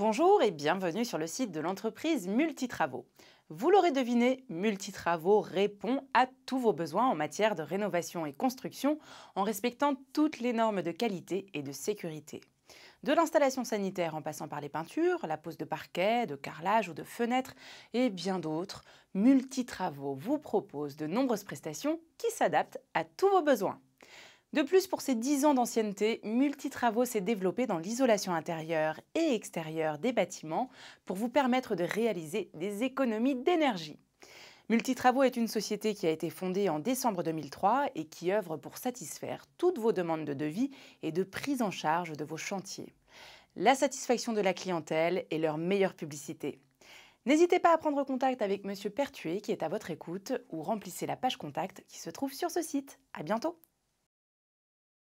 Bonjour et bienvenue sur le site de l'entreprise Multitravaux. Vous l'aurez deviné, Multitravaux répond à tous vos besoins en matière de rénovation et construction en respectant toutes les normes de qualité et de sécurité. De l'installation sanitaire en passant par les peintures, la pose de parquet, de carrelage ou de fenêtres et bien d'autres, Multitravaux vous propose de nombreuses prestations qui s'adaptent à tous vos besoins. De plus, pour ses 10 ans d'ancienneté, Multitravaux s'est développé dans l'isolation intérieure et extérieure des bâtiments pour vous permettre de réaliser des économies d'énergie. Multitravaux est une société qui a été fondée en décembre 2003 et qui œuvre pour satisfaire toutes vos demandes de devis et de prise en charge de vos chantiers. La satisfaction de la clientèle est leur meilleure publicité. N'hésitez pas à prendre contact avec Monsieur Pertuet qui est à votre écoute ou remplissez la page contact qui se trouve sur ce site. À bientôt!